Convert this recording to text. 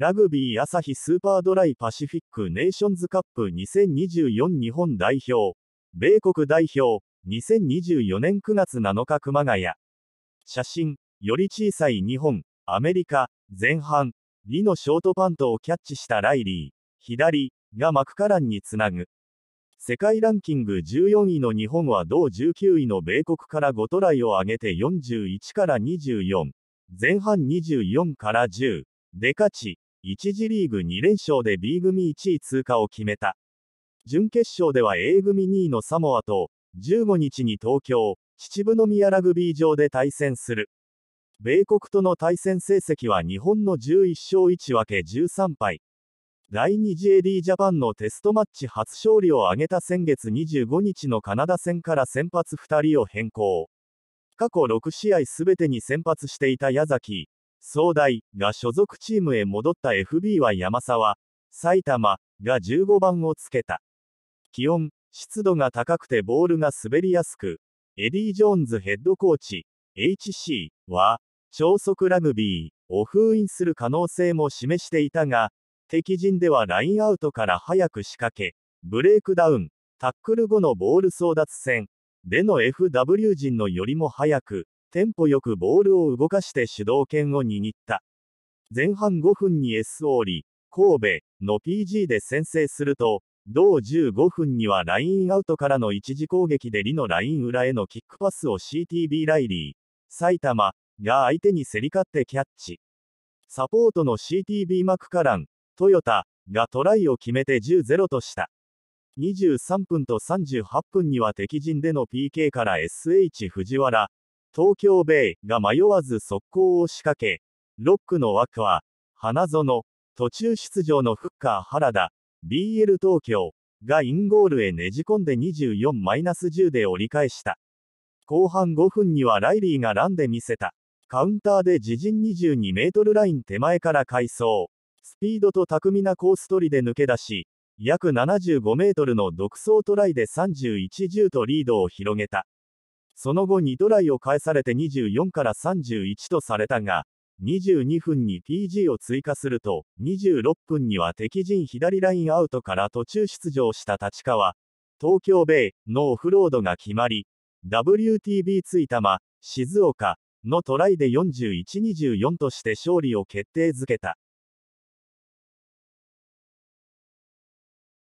ラグビー朝日スーパードライパシフィックネーションズカップ2024日本代表、米国代表、2024年9月7日熊谷。写真、より小さい日本、アメリカ、前半、リのショートパントをキャッチしたライリー、左、がマクカランにつなぐ。世界ランキング14位の日本は同19位の米国から5トライを上げて41から24、前半24から10、で勝ち。1次リーグ2連勝で B 組1位通過を決めた。準決勝では A 組2位のサモアと、15日に東京、秩父宮ラグビー場で対戦する。米国との対戦成績は日本の11勝1分け13敗。第 2JD ジャパンのテストマッチ初勝利を挙げた先月25日のカナダ戦から先発2人を変更。過去6試合すべてに先発していた矢崎、総大が所属チームへ戻った FB は山沢、埼玉が15番をつけた。気温、湿度が高くてボールが滑りやすく、エディ・ジョーンズヘッドコーチ、HC は、超速ラグビーを封印する可能性も示していたが、敵陣ではラインアウトから早く仕掛け、ブレイクダウン、タックル後のボール争奪戦での FW 陣のよりも早く、テンポよくボールを動かして主導権を握った。前半5分に S オーリ、神戸の PG で先制すると、同15分にはラインアウトからの一時攻撃でリのライン裏へのキックパスを CTB ライリー、埼玉が相手に競り勝ってキャッチ。サポートの CTB マクカラン、トヨタがトライを決めて10-0とした。23分と38分には敵陣での PK から SH 藤原東京ベイが迷わず速攻を仕掛け、ロックの枠は、花園、途中出場のフッカー原田、BL 東京がインゴールへねじ込んで24-10で折り返した。後半5分にはライリーがランで見せた。カウンターで自陣22メートルライン手前から回走。スピードと巧みなコース取りで抜け出し、約75メートルの独走トライで31-10とリードを広げた。その後2トライを返されて24から31とされたが、22分に PG を追加すると、26分には敵陣左ラインアウトから途中出場した立川、東京ベイのオフロードが決まり、WTB ついたま、静岡のトライで41-24として勝利を決定づけた。